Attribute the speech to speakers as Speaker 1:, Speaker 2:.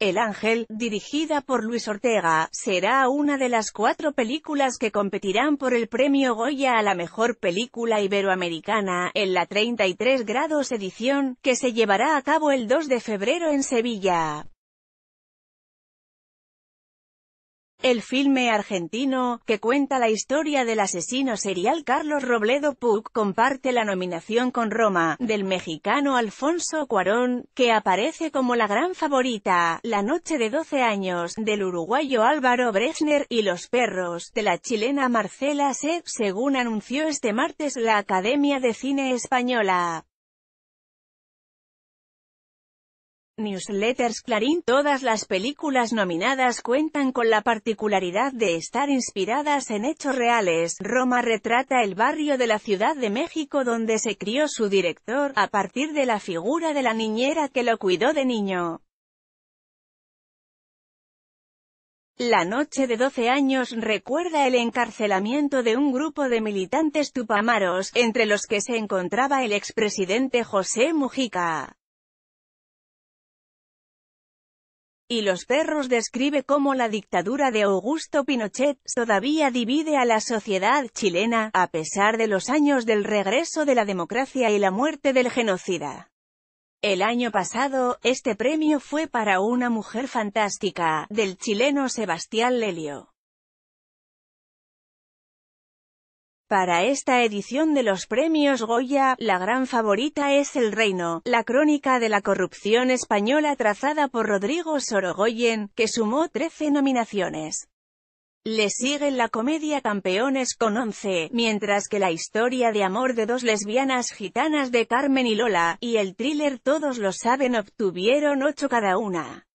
Speaker 1: El Ángel, dirigida por Luis Ortega, será una de las cuatro películas que competirán por el premio Goya a la mejor película iberoamericana, en la 33 grados edición, que se llevará a cabo el 2 de febrero en Sevilla. El filme argentino, que cuenta la historia del asesino serial Carlos Robledo Puck, comparte la nominación con Roma, del mexicano Alfonso Cuarón, que aparece como la gran favorita, La noche de 12 años, del uruguayo Álvaro Brechner, y Los perros, de la chilena Marcela se según anunció este martes la Academia de Cine Española. Newsletters Clarín Todas las películas nominadas cuentan con la particularidad de estar inspiradas en hechos reales. Roma retrata el barrio de la Ciudad de México donde se crió su director, a partir de la figura de la niñera que lo cuidó de niño. La noche de 12 años recuerda el encarcelamiento de un grupo de militantes tupamaros, entre los que se encontraba el expresidente José Mujica. y los perros describe cómo la dictadura de Augusto Pinochet todavía divide a la sociedad chilena, a pesar de los años del regreso de la democracia y la muerte del genocida. El año pasado, este premio fue para una mujer fantástica, del chileno Sebastián Lelio. Para esta edición de los premios Goya, la gran favorita es El Reino, la crónica de la corrupción española trazada por Rodrigo Sorogoyen, que sumó 13 nominaciones. Le siguen la comedia Campeones con 11, mientras que la historia de amor de dos lesbianas gitanas de Carmen y Lola, y el thriller Todos lo saben obtuvieron 8 cada una.